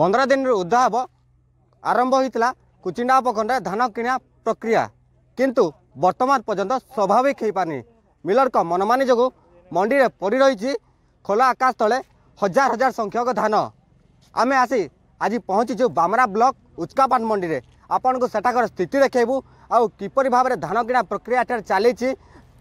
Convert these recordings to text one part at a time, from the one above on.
ପନ୍ଦର ଦିନରେ ଉଦ୍ଧା ହେବ ଆରମ୍ଭ ହୋଇଥିଲା କୁଚିଣ୍ଡା ଉପଖଣ୍ଡରେ ଧାନ କିଣା ପ୍ରକ୍ରିୟା କିନ୍ତୁ ବର୍ତ୍ତମାନ ପର୍ଯ୍ୟନ୍ତ ସ୍ୱାଭାବିକ ହୋଇପାରୁନି ମିଲରଙ୍କ ମନମାନି ଯୋଗୁଁ ମଣ୍ଡିରେ ପଡ଼ି ରହିଛି ଖୋଲା ଆକାଶ ତଳେ ହଜାର ହଜାର ସଂଖ୍ୟକ ଧାନ ଆମେ ଆସି ଆଜି ପହଞ୍ଚିଛୁ ବାମରା ବ୍ଲକ ଉଚ୍କାପାଟ ମଣ୍ଡିରେ ଆପଣଙ୍କୁ ସେଠାକାର ସ୍ଥିତି ଦେଖାଇବୁ ଆଉ କିପରି ଭାବରେ ଧାନ କିଣା ପ୍ରକ୍ରିୟା ଏଠାରେ ଚାଲିଛି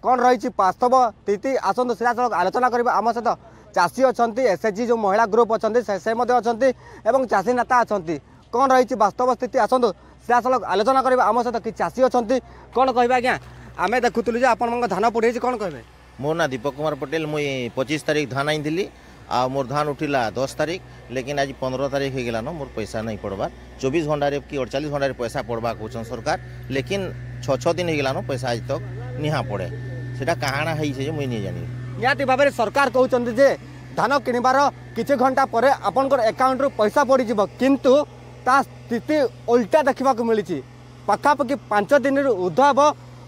କ'ଣ ରହିଛି ବାସ୍ତବ ସ୍ଥିତି ଆସନ୍ତୁ ସିଧାସଳଖ ଆଲୋଚନା କରିବା ଆମ ସହିତ ଚାଷୀ ଅଛନ୍ତି ଏସ୍ଏଚ୍ଜି ଯେଉଁ ମହିଳା ଗ୍ରୁପ୍ ଅଛନ୍ତି ସେ ମଧ୍ୟ ଅଛନ୍ତି ଏବଂ ଚାଷୀ ନେତା ଅଛନ୍ତି କ'ଣ ରହିଛି ବାସ୍ତବ ସ୍ଥିତି ଆସନ୍ତୁ ସିଧାସଳ ଆଲୋଚନା କରିବା ଆମ ସହିତ କିଛି ଚାଷୀ ଅଛନ୍ତି କ'ଣ କହିବେ ଆଜ୍ଞା ଆମେ ଦେଖୁଥିଲୁ ଯେ ଆପଣଙ୍କ ଧାନ ପଡ଼ିଯାଇଛି କ'ଣ କହିବେ ମୋ ନାଁ ଦୀପକ କୁମାର ପଟେଲ ମୁଇଁ ପଚିଶ ତାରିଖ ଧାନ ଆଣିଥିଲି ଆଉ ମୋର ଧାନ ଉଠିଲା ଦଶ ତାରିଖ ଲେକିନ୍ ଆଜି ପନ୍ଦର ତାରିଖ ହେଇଗଲାନ ମୋର ପଇସା ନାଇଁ ପଡ଼ବାର୍ ଚବିଶ ଘଣ୍ଟାରେ କି ଅଡ଼ଚାଳିଶ ଘଣ୍ଟାରେ ପଇସା ପଡ଼ବା କହୁଛନ୍ ସରକାର ଲେକିନ୍ ଛଅ ଛଅ ଦିନ ହେଇଗଲାନ ପଇସା ଆଜି ତକ୍ ନିହାଁ ପଡ଼େ ସେଟା କାଣା ହେଇଛେ ଯେ ମୁଇଁ ନେଇ ଜାଣିବି ନିହାତି ଭାବରେ ସରକାର କହୁଛନ୍ତି ଯେ ଧାନ କିଣିବାର କିଛି ଘଣ୍ଟା ପରେ ଆପଣଙ୍କର ଆକାଉଣ୍ଟରୁ ପଇସା ପଡ଼ିଯିବ କିନ୍ତୁ ତା ସ୍ଥିତି ଓଲଟା ଦେଖିବାକୁ ମିଳିଛି ପାଖାପାଖି ପାଞ୍ଚ ଦିନରୁ ଉର୍ଦ୍ଧ ହେବ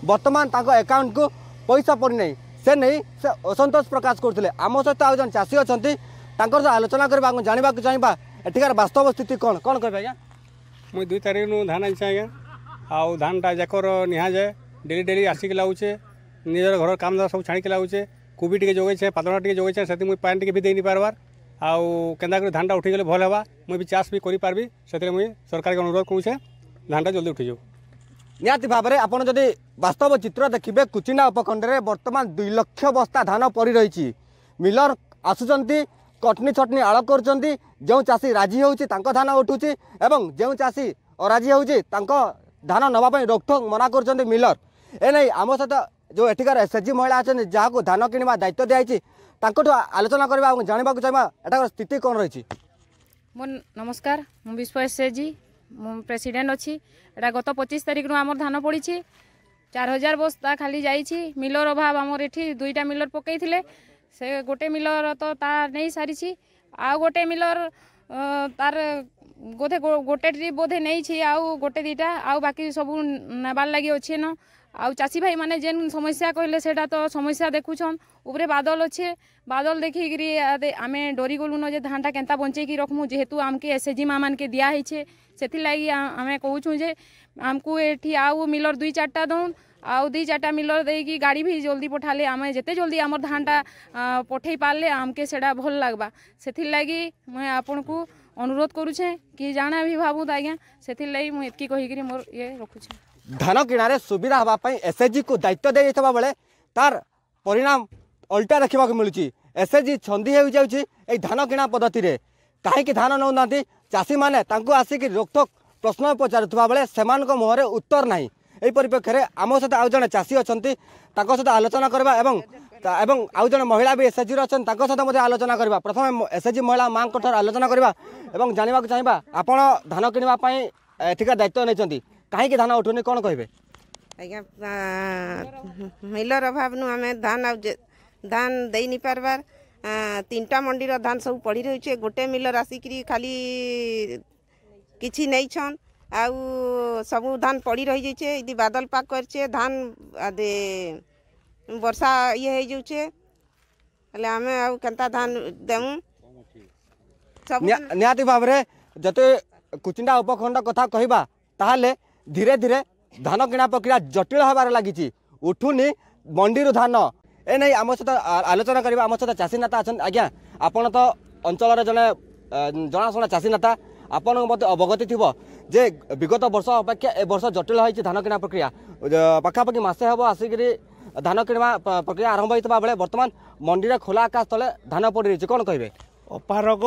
ବର୍ତ୍ତମାନ ତାଙ୍କ ଆକାଉଣ୍ଟକୁ ପଇସା ପଡ଼ିନାହିଁ ସେ ନେଇ ସେ ଅସନ୍ତୋଷ ପ୍ରକାଶ କରୁଥିଲେ ଆମ ସହିତ ଆଉ ଜଣେ ଚାଷୀ ଅଛନ୍ତି ତାଙ୍କର ସହ ଆଲୋଚନା କରିବା ଆମେ ଜାଣିବାକୁ ଚାହିଁବା ଏଠିକାର ବାସ୍ତବ ସ୍ଥିତି କ'ଣ କ'ଣ କହିବେ ଆଜ୍ଞା ମୁଇଁ ଦୁଇ ତାରିଖରୁ ଧାନ ଆଣିଛି ଆଜ୍ଞା ଆଉ ଧାନଟା ଯାକର ନିହାଯାଏ ଡେଲି ଡେଲି ଆସିକି ଲାଗୁଛେ ନିଜର ଘର କାମ ସବୁ ଛାଣିକି ଲାଗୁଛେ କୋବି ଟିକେ ଯୋଗେଇଛେ ପାତଳା ଟିକେ ଯୋଗେଇଛେ ସେଥି ମୁଇଁ ପାଏନ୍ ଟିକେ ବି ଦେଇନି ପାର୍ବାର୍ ଆଉ କେନ୍ତା କରି ଧାନଟା ଉଠିଗଲେ ଭଲ୍ ହେବା ମୁଇଁ ବି ଚାଷ ବି କରିପାରବି ସେଥିରେ ମୁଇଁ ସରକାରକେ ଅନୁରୋଧ କରୁଛେ ଧାନଟା ଜଲ୍ଦି ଉଠିଯାଉ ନିହାତି ଭାବରେ ଆପଣ ଯଦି ବାସ୍ତବ ଚିତ୍ର ଦେଖିବେ କୁଚିଣ୍ଡା ଉପଖଣ୍ଡରେ ବର୍ତ୍ତମାନ ଦୁଇ ଲକ୍ଷ ବସ୍ତା ଧାନ ପଡ଼ି ରହିଛି ମିଲର ଆସୁଛନ୍ତି କଟନି ଛଟନି ଆଳ କରୁଛନ୍ତି ଯେଉଁ ଚାଷୀ ରାଜି ହେଉଛି ତାଙ୍କ ଧାନ ଉଠୁଛି ଏବଂ ଯେଉଁ ଚାଷୀ ଅରାଜି ହେଉଛି ତାଙ୍କ ଧାନ ନେବା ପାଇଁ ରୋକଠୋକ ମନା କରୁଛନ୍ତି ମିଲର ଏ ନେଇ ଆମ ସହିତ ଯେଉଁ ଏଠିକାର ଏସ୍ଏଚ୍ଜି ମହିଳା ଅଛନ୍ତି ଯାହାକୁ ଧାନ କିଣିବା ଦାୟିତ୍ୱ ଦିଆଯାଇଛି ତାଙ୍କଠୁ ଆଲୋଚନା କରିବା ଏବଂ ଜାଣିବାକୁ ଚାହିଁବା ଏଠାକାର ସ୍ଥିତି କ'ଣ ରହିଛି ମୋ ନମସ୍କାର ମୁଁ ବିଶ୍ୱ ଏସ୍ଏଚ୍ଜି ମୁଁ ପ୍ରେସିଡେଣ୍ଟ ଅଛି ଏଇଟା ଗତ ପଚିଶ ତାରିଖରୁ ଆମର ଧାନ ପଡ଼ିଛି ଚାର ହଜାର ବସ୍ତା ଖାଲି ଯାଇଛି ମିଲର ଅଭାବ ଆମର ଏଠି ଦୁଇଟା ମିଲର ପକାଇଥିଲେ ସେ ଗୋଟେ ମିଲର ତ ତା ନେଇ ସାରିଛି ଆଉ ଗୋଟେ ମିଲର ତାର ବୋଧେ ଗୋଟେ ଟ୍ରିପ୍ ବୋଧେ ନେଇଛି ଆଉ ଗୋଟେ ଦୁଇଟା ଆଉ ବାକି ସବୁ ନେବାର୍ ଲାଗି ଅଛେ ନ ଆଉ ଚାଷୀ ଭାଇମାନେ ଯେନ୍ ସମସ୍ୟା କହିଲେ ସେଟା ତ ସମସ୍ୟା ଦେଖୁଛନ୍ ଉପରେ ବାଦଲ ଅଛେ ବାଦଲ ଦେଖିକିରି ଆମେ ଡରିଗଲୁନ ଯେ ଧାନଟା କେନ୍ତା ବଞ୍ଚେଇକି ରଖମୁ ଯେହେତୁ ଆମକେ ଏସ୍ ଏଚ୍ ଜି ମା'ମାନକେ ଦିଆହେଇଛେ ସେଥିର୍ଲାଗି ଆମେ କହୁଛୁଁ ଯେ ଆମକୁ ଏଠି ଆଉ ମିଲର୍ ଦୁଇ ଚାରିଟା ଦଉନ୍ ଆଉ ଦୁଇ ଚାରିଟା ମିଲର୍ ଦେଇକି ଗାଡ଼ି ବି ଜଲ୍ଦି ପଠାଲେ ଆମେ ଯେତେ ଜଲ୍ଦି ଆମର୍ ଧାନଟା ପଠେଇ ପାରିଲେ ଆମକେ ସେଟା ଭଲ୍ ଲାଗ୍ବା ସେଥିର୍ଲାଗି ମୁଇଁ ଆପଣଙ୍କୁ ଅନୁରୋଧ କରୁଛେ କି ଜାଣା ବି ଭାବୁତ ଆଜ୍ଞା ସେଥିର୍ଲାଗି ମୁଁ ଏତ୍କି କହିକିରି ମୋର ଇଏ ରଖୁଛେ ଧାନ କିଣାରେ ସୁବିଧା ହେବା ପାଇଁ ଏସ୍ଏଚ୍ଜିକୁ ଦାୟିତ୍ୱ ଦିଆଯାଇଥିବା ବେଳେ ତାର ପରିଣାମ ଅଲଟା ଦେଖିବାକୁ ମିଳୁଛି ଏସ୍ଏଚ୍ଜି ଛନ୍ଦି ହୋଇଯାଉଛି ଏହି ଧାନ କିଣା ପଦ୍ଧତିରେ କାହିଁକି ଧାନ ନେଉନାହାନ୍ତି ଚାଷୀମାନେ ତାଙ୍କୁ ଆସିକି ରୋକଠୋକ ପ୍ରଶ୍ନ ପଚାରୁଥିବା ବେଳେ ସେମାନଙ୍କ ମୁହଁରେ ଉତ୍ତର ନାହିଁ ଏହି ପରିପ୍ରେକ୍ଷୀରେ ଆମ ସହିତ ଆଉ ଜଣେ ଚାଷୀ ଅଛନ୍ତି ତାଙ୍କ ସହିତ ଆଲୋଚନା କରିବା ଏବଂ এবং আউ জন মহিলা বি এসএচজি অনেক তাঁর সহ মধ্যে আলোচনা করা প্রথমে এসএচজি মহিলা মা আলোচনা করা এবং জাঁয়া চাইবা আপনার ধান কিনা এঠিকার দায়িত্ব নিয়েছেন কী ধান উঠুনি কোণ কে আজ্ঞা মিলর অভাব নু আমি ধান আউ ধান দেই নি পারবার তিনটা মন্ডির ধান সব পড়ি রয়েছে গোটে মিলর আসিকি খালি কিছু নেইছন আউ সবু ধান পড়ি রয়েছে যদি বাদল পাক করছে ধান ବର୍ଷା ଇଏ ହେଇଯାଉଛେ ହେଲେ ଆମେ ଆଉ କେନ୍ତା ଧାନ ଦେମୁ ନିହାତି ଭାବରେ ଯଦି କୁଚିଣ୍ଡା ଉପଖଣ୍ଡ କଥା କହିବା ତାହେଲେ ଧୀରେ ଧୀରେ ଧାନ କିଣା ପ୍ରକ୍ରିୟା ଜଟିଳ ହେବାରେ ଲାଗିଛି ଉଠୁନି ମଣ୍ଡିରୁ ଧାନ ଏ ନେଇ ଆମ ସହିତ ଆଲୋଚନା କରିବା ଆମ ସହିତ ଚାଷୀ ନେତା ଅଛନ୍ତି ଆଜ୍ଞା ଆପଣ ତ ଅଞ୍ଚଳରେ ଜଣେ ଜଣାଶୁଣା ଚାଷୀ ନେତା ଆପଣଙ୍କୁ ମଧ୍ୟ ଅବଗତି ଥିବ ଯେ ବିଗତ ବର୍ଷ ଅପେକ୍ଷା ଏ ବର୍ଷ ଜଟିଳ ହୋଇଛି ଧାନ କିଣା ପ୍ରକ୍ରିୟା ପାଖାପାଖି ମାସେ ହେବ ଆସିକରି ধান কিনা প্রক্রিয়া আরম্ভ হয়ে বেড়ে বর্তমান মন্ডিরে খোলা আকাশ তলে ধান পড়ি রয়েছে কোণ কে অপারগ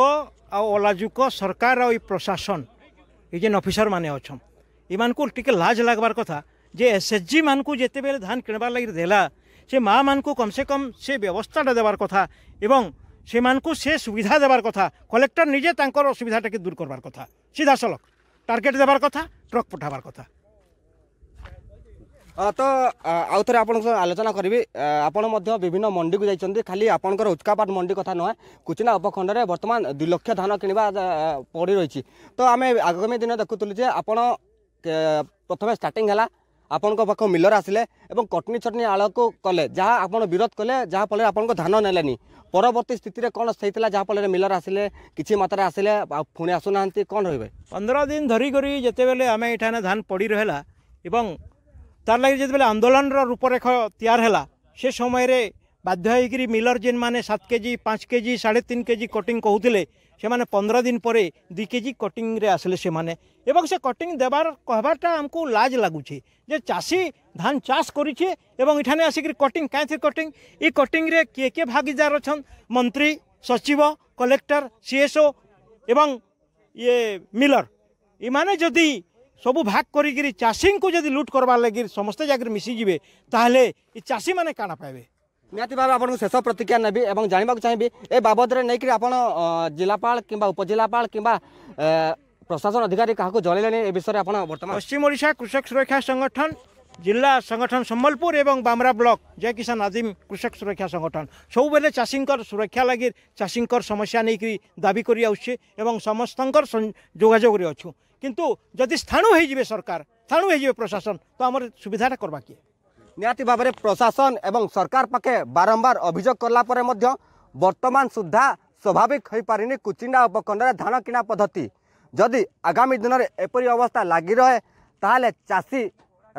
আলাযুক সরকার ও প্রশাসন এই যে অফিসর মানে অছন টিকি লাজ লাগবার কথা যে এস এস জি মানুষ যেতবে ধান কিনবার লাগে দেলা সে মা মানুষ কমসে কম সে ব্যবস্থাটা দেবার কথা এবং সেমানকু সে সুবিধা দেবার কথা কলেক্টর নিজে তাঁর অসুবিধাটাকে দূর করবার কথা সিধাসলক টার্গেট দেবার কথা ট্রক পঠাবার কথা ତ ଆଉ ଥରେ ଆପଣଙ୍କ ସହ ଆଲୋଚନା କରିବି ଆପଣ ମଧ୍ୟ ବିଭିନ୍ନ ମଣ୍ଡିକୁ ଯାଇଛନ୍ତି ଖାଲି ଆପଣଙ୍କର ଉଚ୍କାପାଟ ମଣ୍ଡି କଥା ନୁହେଁ କୁଚିନା ଉପଖଣ୍ଡରେ ବର୍ତ୍ତମାନ ଦୁଇ ଲକ୍ଷ ଧାନ କିଣିବା ପଡ଼ି ରହିଛି ତ ଆମେ ଆଗାମୀ ଦିନ ଦେଖୁଥିଲୁ ଯେ ଆପଣ ପ୍ରଥମେ ଷ୍ଟାର୍ଟିଂ ହେଲା ଆପଣଙ୍କ ପାଖ ମିଲର ଆସିଲେ ଏବଂ କଟନି ଚଟନି ଆଳକୁ କଲେ ଯାହା ଆପଣ ବିରୋଧ କଲେ ଯାହାଫଳରେ ଆପଣଙ୍କ ଧାନ ନେଲେନି ପରବର୍ତ୍ତୀ ସ୍ଥିତିରେ କ'ଣ ହେଇଥିଲା ଯାହାଫଳରେ ମିଲର ଆସିଲେ କିଛି ମାତ୍ରାରେ ଆସିଲେ ଆଉ ପୁଣି ଆସୁନାହାନ୍ତି କ'ଣ ରହିବେ ପନ୍ଦର ଦିନ ଧରିକରି ଯେତେବେଳେ ଆମେ ଏଠାନେ ଧାନ ପଡ଼ି ରହିଲା ଏବଂ তার লাগে যেতবে আন্দোলনর রূপরেখ তৈয়ার হল সে সময় বাধ্য হয়ে মিলর যে মানে সাত কেজি পাঁচ কেজি সাড়ে তিন কেজি কটিং কুলে সে মানে পনেরো দিন পরে দুই কেজি কটিংরে আসলে সে মানে। এবং সে কটিং দেবার কহবারটা আমি লাজ লাগুছে যে চাষী ধান চাষ করেছে এবং এখানে আসিকি কটিং কাঁথি কটিং এই কটিংরে কে কে ভাগিদার অছন মন্ত্রী সচিব কলেক্টর সিএসও এবং ইয়ে মিলর ইমানে যদি সবু ভাগ করি চাষী যদি লুট করবার লাগি সমস্ত জায়গায় মিশি যাবে তাহলে এই চাষী মানে কাণ পাইবে নিহতি ভাবে আপনার শেষ প্রতিক্রিয়া নেবি এবং জাঁয়া চাহিবি এ বাবদরে নেই আপনার জেলাপাল কিংবা উপজেলাপাল কিংবা প্রশাসন অধিকারী কাহকু জনাইলে এ বিষয়ে আপনার বর্তমান পশ্চিম ওড়শা কৃষক সুরক্ষা সংগঠন জেলা সংগঠন সম্বলপুর এবং বামরা ব্লক জয় কিষান আজিম কৃষক সুরক্ষা সংগঠন সবুলে চাষী সুরক্ষা লাগি চাষী সমস্যা নেই দাবি করে আসছে এবং সমস্ত যোগাযোগরে অছু কিন্তু যদি স্থাণু হয়ে সরকার স্থাণু হয়ে প্রশাসন তো আমার সুবিধাটা করবা কি ନିହାତି ଭାବରେ ପ୍ରଶାସନ ଏବଂ ସରକାର ପାଖେ ବାରମ୍ବାର ଅଭିଯୋଗ କଲା ପରେ ମଧ୍ୟ ବର୍ତ୍ତମାନ ସୁଦ୍ଧା ସ୍ୱାଭାବିକ ହୋଇପାରିନି କୁଚିଣ୍ଡା ଉପଖଣ୍ଡରେ ଧାନ କିଣା ପଦ୍ଧତି ଯଦି ଆଗାମୀ ଦିନରେ ଏପରି ଅବସ୍ଥା ଲାଗି ରହେ ତାହେଲେ ଚାଷୀ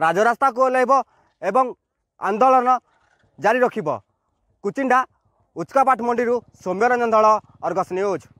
ରାଜରାସ୍ତାକୁ ଓହ୍ଲାଇବ ଏବଂ ଆନ୍ଦୋଳନ ଜାରି ରଖିବ କୁଚିଣ୍ଡା ଉଚ୍କାପାଟ ମଣ୍ଡିରୁ ସୌମ୍ୟରଞ୍ଜନ ଧଳ ଅର୍ଗସ୍ ନ୍ୟୁଜ୍